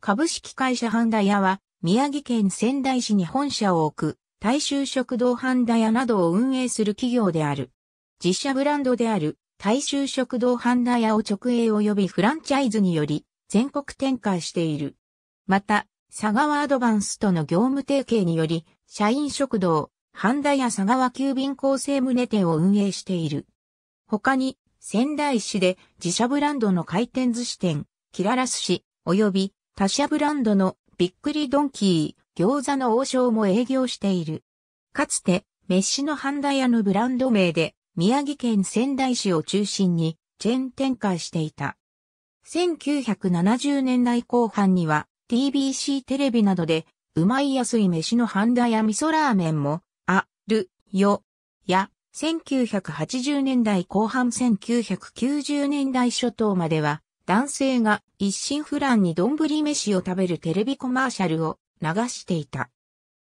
株式会社ハンダ屋は、宮城県仙台市に本社を置く、大衆食堂ハンダ屋などを運営する企業である。自社ブランドである、大衆食堂ハンダ屋を直営及びフランチャイズにより、全国展開している。また、佐川アドバンスとの業務提携により、社員食堂、ハンダ屋佐川急便構成胸店を運営している。他に、仙台市で自社ブランドの回転寿司店、キララ寿司、及び他社ブランドのびっくりドンキー、餃子の王将も営業している。かつて、メッシのハンダ屋のブランド名で、宮城県仙台市を中心に、チェーン展開していた。1970年代後半には、TBC テレビなどで、うまい安い飯のハンダや味噌ラーメンも、あ、る、よ、や、1980年代後半1990年代初頭までは、男性が一心不乱に丼飯を食べるテレビコマーシャルを流していた。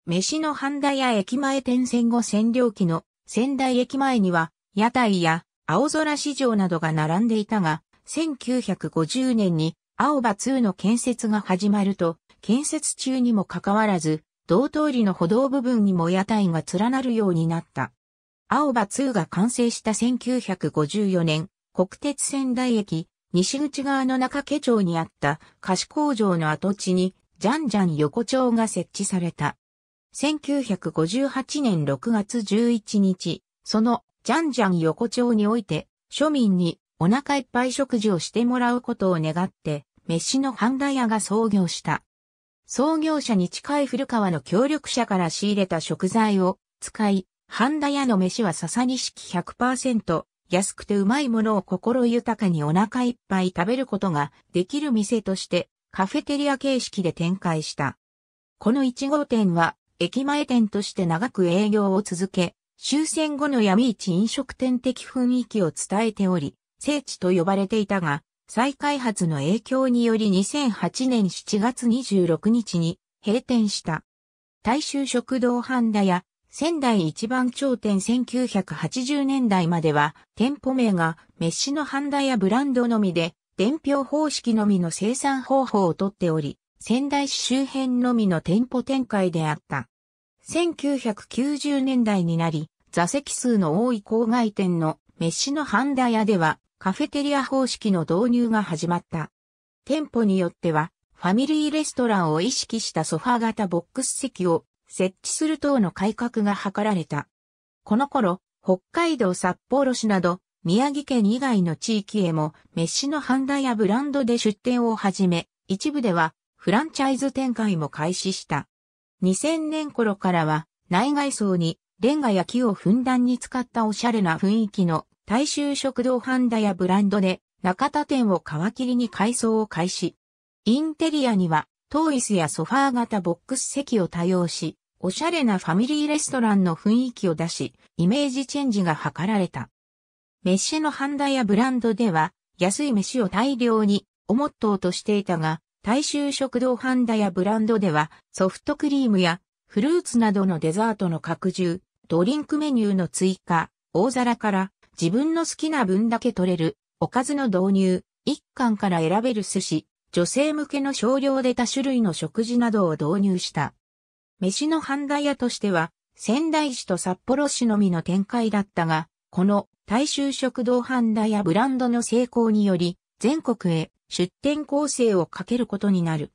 飯の半田や駅前転戦後占領期の仙台駅前には屋台や青空市場などが並んでいたが、1950年に青葉2の建設が始まると、建設中にもかかわらず、道通りの歩道部分にも屋台が連なるようになった。青葉2が完成した1954年、国鉄仙台駅、西口側の中家町にあった菓子工場の跡地に、ジャンジャン横丁が設置された。1958年6月11日、そのジャンジャン横丁において、庶民にお腹いっぱい食事をしてもらうことを願って、飯の半田屋が創業した。創業者に近い古川の協力者から仕入れた食材を使い、半田屋の飯は笹錦100%、安くてうまいものを心豊かにお腹いっぱい食べることができる店としてカフェテリア形式で展開した。この1号店は駅前店として長く営業を続け、終戦後の闇市飲食店的雰囲気を伝えており、聖地と呼ばれていたが、再開発の影響により2008年7月26日に閉店した。大衆食堂半田や仙台一番頂点1980年代までは、店舗名がメッシのハンダやブランドのみで、伝票方式のみの生産方法をとっており、仙台市周辺のみの店舗展開であった。1990年代になり、座席数の多い郊外店のメッシのハンダ屋では、カフェテリア方式の導入が始まった。店舗によっては、ファミリーレストランを意識したソファ型ボックス席を設置する等の改革が図られた。この頃、北海道札幌市など、宮城県以外の地域へも、メッシのハンダやブランドで出店を始め、一部では、フランチャイズ展開も開始した。2000年頃からは、内外装に、レンガや木をふんだんに使ったおしゃれな雰囲気の、大衆食堂ハンダやブランドで、中田店を皮切りに改装を開始。インテリアには、トーイスやソファー型ボックス席を多用し、おしゃれなファミリーレストランの雰囲気を出し、イメージチェンジが図られた。メッシェのハンダやブランドでは、安い飯を大量に、おモットーとしていたが、大衆食堂ハンダやブランドでは、ソフトクリームやフルーツなどのデザートの拡充、ドリンクメニューの追加、大皿から自分の好きな分だけ取れる、おかずの導入、一貫から選べる寿司、女性向けの少量で多種類の食事などを導入した。飯の半田屋としては、仙台市と札幌市のみの展開だったが、この大衆食堂半田屋ブランドの成功により、全国へ出店構成をかけることになる。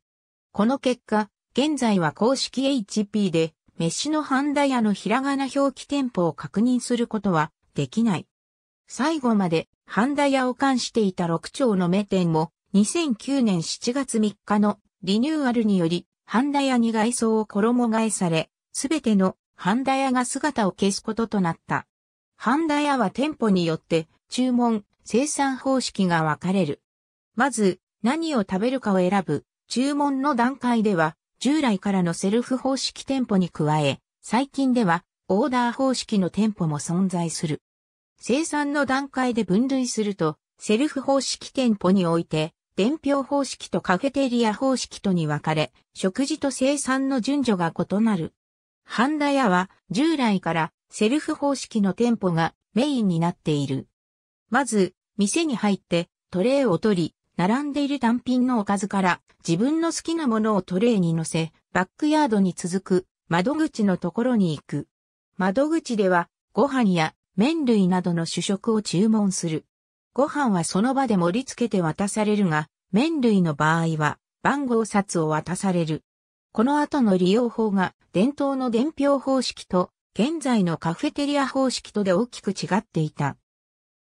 この結果、現在は公式 HP で、飯の半田屋のひらがな表記店舗を確認することはできない。最後まで、ハンダ屋を冠していた6丁の目店も、2009年7月3日のリニューアルにより、ハンダ屋に外装を衣替えされ、すべてのハンダ屋が姿を消すこととなった。ハンダ屋は店舗によって注文、生産方式が分かれる。まず、何を食べるかを選ぶ、注文の段階では、従来からのセルフ方式店舗に加え、最近では、オーダー方式の店舗も存在する。生産の段階で分類すると、セルフ方式店舗において、伝票方式とカフェテリア方式とに分かれ、食事と生産の順序が異なる。ハンダ屋は従来からセルフ方式の店舗がメインになっている。まず、店に入ってトレーを取り、並んでいる単品のおかずから自分の好きなものをトレーに乗せ、バックヤードに続く窓口のところに行く。窓口ではご飯や麺類などの主食を注文する。ご飯はその場で盛り付けて渡されるが、麺類の場合は番号札を渡される。この後の利用法が伝統の伝票方式と現在のカフェテリア方式とで大きく違っていた。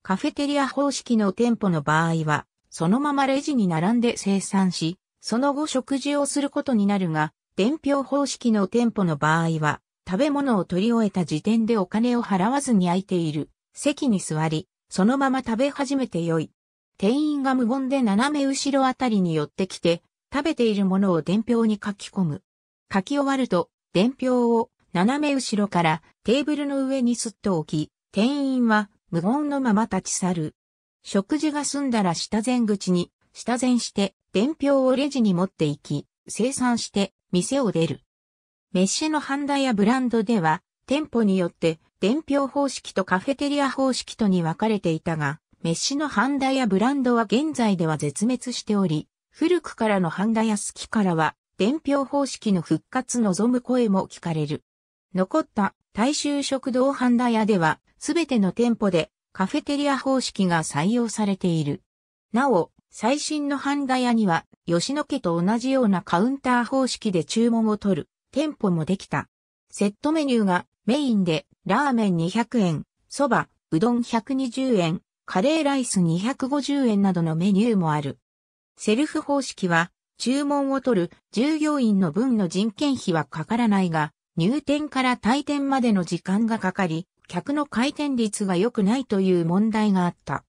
カフェテリア方式の店舗の場合は、そのままレジに並んで生産し、その後食事をすることになるが、伝票方式の店舗の場合は、食べ物を取り終えた時点でお金を払わずに空いている席に座り、そのまま食べ始めてよい。店員が無言で斜め後ろあたりに寄ってきて、食べているものを伝票に書き込む。書き終わると、伝票を斜め後ろからテーブルの上にすっと置き、店員は無言のまま立ち去る。食事が済んだら下前口に、下前して、伝票をレジに持って行き、生産して、店を出る。メッシェのハンダやブランドでは、店舗によって伝票方式とカフェテリア方式とに分かれていたが、メッシのハンダやブランドは現在では絶滅しており、古くからのハンダや好きからは、伝票方式の復活望む声も聞かれる。残った大衆食堂ハンダ屋では、すべての店舗でカフェテリア方式が採用されている。なお、最新のハンダ屋には、吉野家と同じようなカウンター方式で注文を取る店舗もできた。セットメニューがメインでラーメン200円、蕎麦、うどん120円、カレーライス250円などのメニューもある。セルフ方式は、注文を取る従業員の分の人件費はかからないが、入店から退店までの時間がかかり、客の回転率が良くないという問題があった。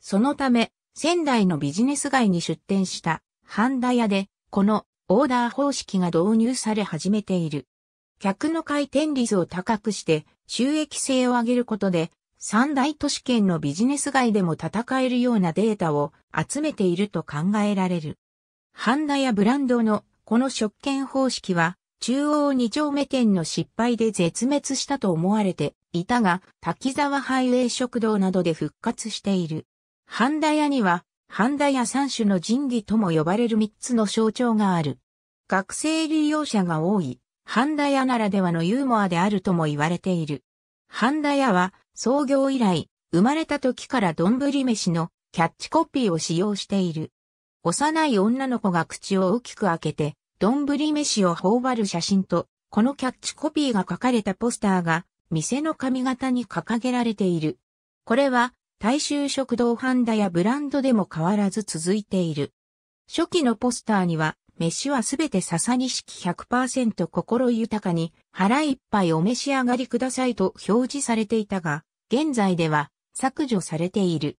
そのため、仙台のビジネス街に出店した、ハンダ屋で、このオーダー方式が導入され始めている。客の回転率を高くして収益性を上げることで、三大都市圏のビジネス街でも戦えるようなデータを集めていると考えられる。ハンダやブランドのこの食券方式は、中央二丁目店の失敗で絶滅したと思われていたが、滝沢ハイウェイ食堂などで復活している。ハンダ屋には、ハンダ屋三種の神器とも呼ばれる三つの象徴がある。学生利用者が多い。ハンダ屋ならではのユーモアであるとも言われている。ハンダ屋は創業以来、生まれた時から丼飯のキャッチコピーを使用している。幼い女の子が口を大きく開けて、丼飯を頬張る写真と、このキャッチコピーが書かれたポスターが、店の髪型に掲げられている。これは、大衆食堂ハンダやブランドでも変わらず続いている。初期のポスターには、飯はすべて笹錦100%心豊かに腹いっぱいお召し上がりくださいと表示されていたが、現在では削除されている。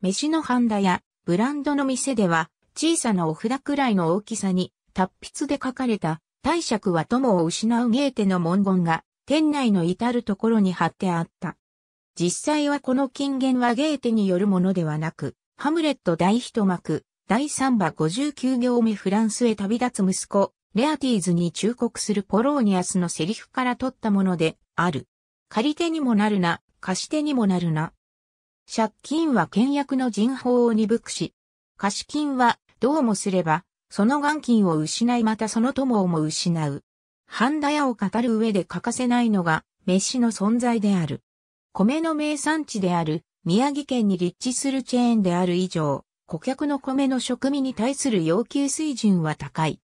飯のハンダやブランドの店では小さなお札くらいの大きさに達筆で書かれた大尺は友を失うゲーテの文言が店内の至るところに貼ってあった。実際はこの金言はゲーテによるものではなく、ハムレット大一幕、第3話59行目フランスへ旅立つ息子、レアティーズに忠告するポローニアスのセリフから取ったもので、ある。借り手にもなるな、貸し手にもなるな。借金は倹約の人法を鈍くし、貸金はどうもすれば、その元金を失いまたその友をも失う。ハンダ屋を語る上で欠かせないのが、飯の存在である。米の名産地である、宮城県に立地するチェーンである以上、顧客の米の食味に対する要求水準は高い。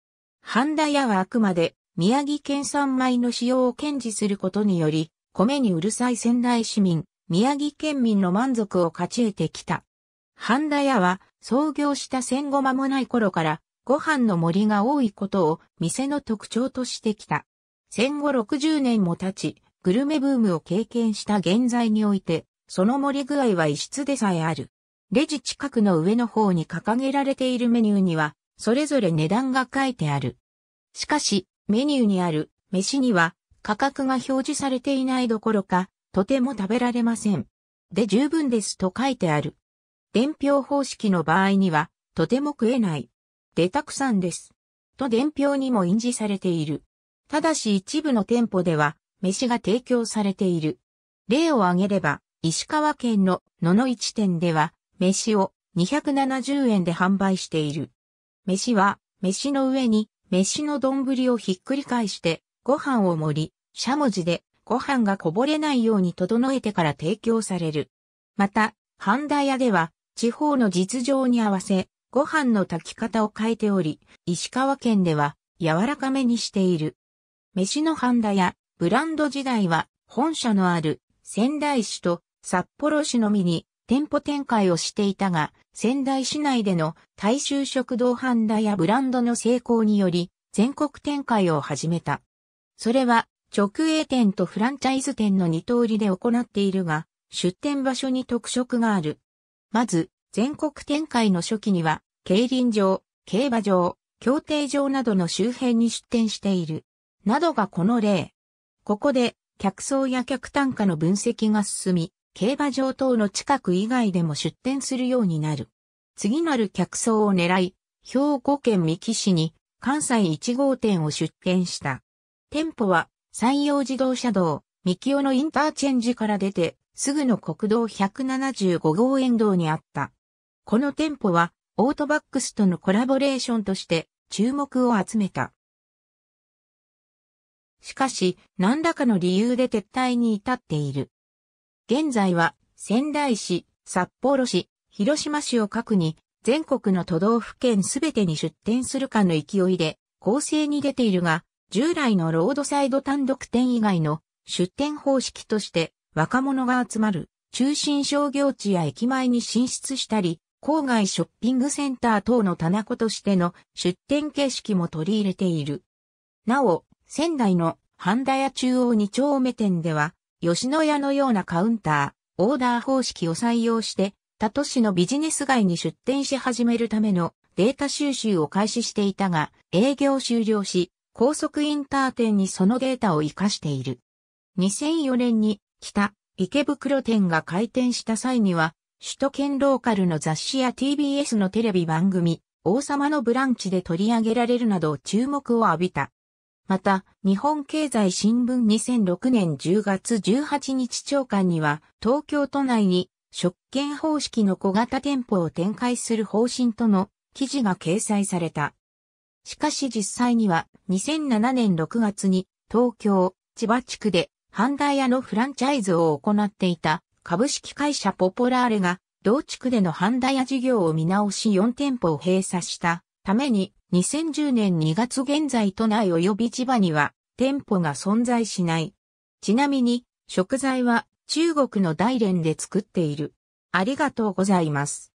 ハンダ屋はあくまで宮城県産米の使用を堅持することにより、米にうるさい仙台市民、宮城県民の満足を勝ち得てきた。ハンダ屋は創業した戦後間もない頃からご飯の森が多いことを店の特徴としてきた。戦後60年も経ち、グルメブームを経験した現在において、その盛り具合は異質でさえある。レジ近くの上の方に掲げられているメニューには、それぞれ値段が書いてある。しかし、メニューにある飯には価格が表示されていないどころか、とても食べられません。で十分ですと書いてある。伝票方式の場合には、とても食えない。でたくさんです。と伝票にも印字されている。ただし一部の店舗では、飯が提供されている。例を挙げれば、石川県の野々市店では、飯を270円で販売している。飯は、飯の上に、飯の丼をひっくり返して、ご飯を盛り、しゃもじで、ご飯がこぼれないように整えてから提供される。また、半田屋では、地方の実情に合わせ、ご飯の炊き方を変えており、石川県では、柔らかめにしている。飯の半田屋、ブランド時代は、本社のある仙台市と札幌市のみに店舗展開をしていたが、仙台市内での大衆食堂販売やブランドの成功により、全国展開を始めた。それは、直営店とフランチャイズ店の二通りで行っているが、出店場所に特色がある。まず、全国展開の初期には、競輪場、競馬場、競艇場などの周辺に出店している。などがこの例。ここで、客層や客単価の分析が進み、競馬場等の近く以外でも出店するようになる。次なる客層を狙い、兵庫県三木市に関西1号店を出店した。店舗は山陽自動車道、三木尾のインターチェンジから出て、すぐの国道175号沿道にあった。この店舗は、オートバックスとのコラボレーションとして注目を集めた。しかし、何らかの理由で撤退に至っている。現在は仙台市、札幌市、広島市を各に全国の都道府県すべてに出店するかの勢いで構成に出ているが、従来のロードサイド単独店以外の出店方式として若者が集まる中心商業地や駅前に進出したり、郊外ショッピングセンター等の棚子としての出店形式も取り入れている。なお、仙台の半田屋中央2丁目店では、吉野家のようなカウンター、オーダー方式を採用して、他都市のビジネス街に出店し始めるためのデータ収集を開始していたが、営業終了し、高速インター店にそのデータを活かしている。2004年に北池袋店が開店した際には、首都圏ローカルの雑誌や TBS のテレビ番組、王様のブランチで取り上げられるなど注目を浴びた。また、日本経済新聞2006年10月18日長官には、東京都内に、食券方式の小型店舗を展開する方針との記事が掲載された。しかし実際には、2007年6月に、東京、千葉地区で、ハンダヤのフランチャイズを行っていた、株式会社ポポラーレが、同地区でのハンダヤ事業を見直し4店舗を閉鎖したために、2010年2月現在都内及び千葉には店舗が存在しない。ちなみに食材は中国の大連で作っている。ありがとうございます。